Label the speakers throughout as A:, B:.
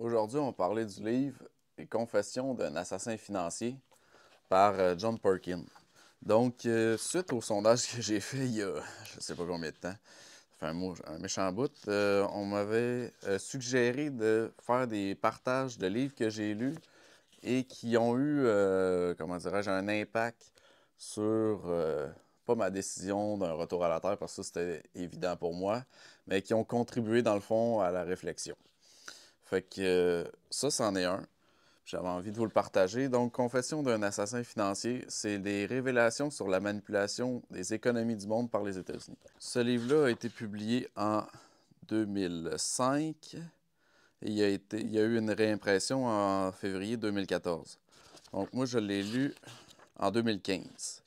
A: Aujourd'hui, on va parler du livre Les Confessions d'un assassin financier par euh, John Perkin. Donc, euh, suite au sondage que j'ai fait il y a je ne sais pas combien de temps, ça fait un, méchant bout, euh, on m'avait suggéré de faire des partages de livres que j'ai lus et qui ont eu, comment dirais-je, un impact sur, pas ma décision d'un retour à la Terre, parce que c'était évident pour moi, mais qui ont contribué dans le fond à la réflexion. Fait que euh, ça, c'en est un. J'avais envie de vous le partager. Donc, Confession d'un assassin financier, c'est des révélations sur la manipulation des économies du monde par les États-Unis. Ce livre-là a été publié en 2005 et il y a eu une réimpression en février 2014. Donc, moi, je l'ai lu en 2015.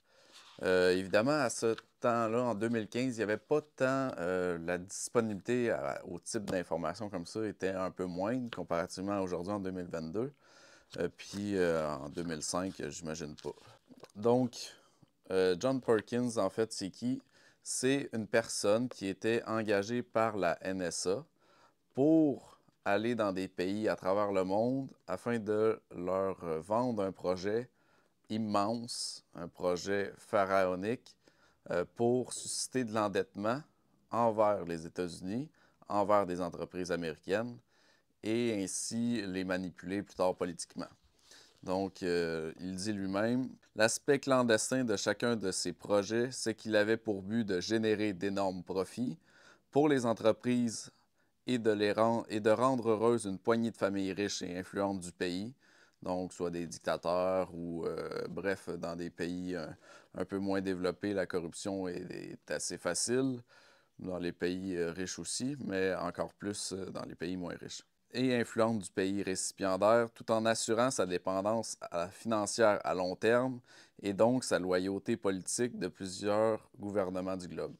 A: Euh, évidemment, à ce là en 2015, il n'y avait pas tant. temps, euh, la disponibilité au type d'informations comme ça était un peu moindre comparativement à aujourd'hui en 2022. Euh, puis euh, en 2005, j'imagine pas. Donc, John Perkins, en fait, c'est qui C'est une personne qui était engagée par la NSA pour aller dans des pays à travers le monde afin de leur vendre un projet immense, un projet pharaonique euh, pour susciter de l'endettement envers les États-Unis, envers des entreprises américaines, et ainsi les manipuler plus tard politiquement. Donc, euh, il dit lui-même, l'aspect clandestin de chacun de ces projets, c'est qu'il avait pour but de générer d'énormes profits pour les entreprises et de, et de rendre heureuse une poignée de familles riches et influentes du pays, donc soit des dictateurs ou, euh, bref, dans des pays euh, un, peu moins développés, la corruption est, assez facile, dans les pays euh, riches aussi, mais encore plus dans les pays moins riches et influente du pays récipiendaire tout en assurant sa dépendance financière à long terme et donc sa loyauté politique de plusieurs gouvernements du globe.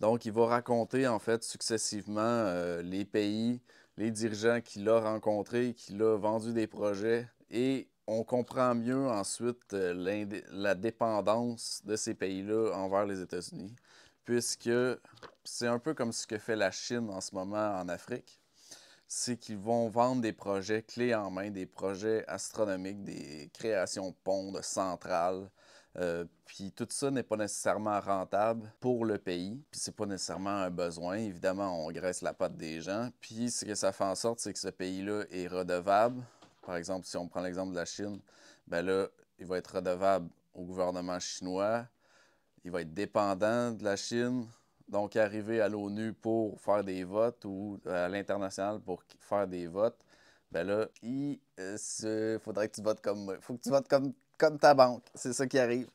A: Donc il va raconter en fait successivement les pays les dirigeants qu'il a rencontrés, qu'il a vendu des projets. Et on comprend mieux ensuite euh, la dépendance de ces pays-là envers les États-Unis, puisque c'est un peu comme ce que fait la Chine en ce moment en Afrique c'est qu'ils vont vendre des projets clés en main, des projets astronomiques, des créations de ponts, de centrales. Euh, puis tout ça n'est pas nécessairement rentable pour le pays, puis c'est pas nécessairement un besoin. Évidemment, on graisse la patte des gens. Puis ce que ça fait en sorte, c'est que ce pays-là est redevable. Par exemple, si on prend l'exemple de la Chine, ben là, il va être redevable au gouvernement chinois, il va être dépendant de la Chine, donc arriver à l'ONU pour faire des votes ou euh, à l'international pour faire des votes, ben là, il euh, faudrait que tu votes comme faut que tu votes comme, comme ta banque. C'est ça qui arrive.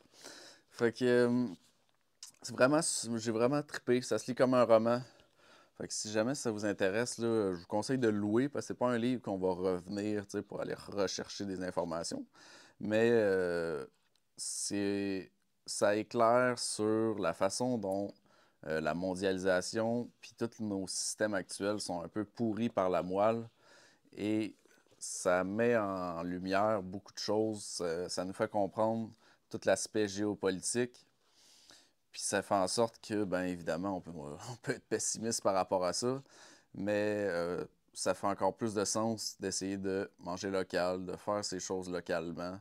A: Fait que euh, c'est vraiment j'ai vraiment trippé, ça se lit comme un roman. Fait que si jamais ça vous intéresse, là, je vous conseille de le louer parce que c'est pas un livre qu'on va revenir pour aller rechercher des informations. Mais c'est ça éclaire sur la façon dont euh, la mondialisation, puis tous nos systèmes actuels sont un peu pourris par la moelle. Et ça met en lumière beaucoup de choses. ça nous fait comprendre tout l'aspect géopolitique. Puis ça fait en sorte que, bien évidemment, on peut, être pessimiste par rapport à ça, mais euh, ça fait encore plus de sens d'essayer de manger local, de faire ces choses localement,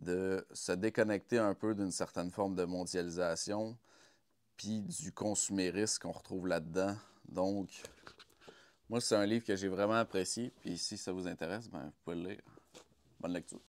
A: de se déconnecter un peu d'une certaine forme de mondialisation, puis du consumérisme qu'on retrouve là-dedans. Donc, moi, c'est un livre que j'ai vraiment apprécié. Puis si ça vous intéresse, ben, vous pouvez le lire. Bonne lecture.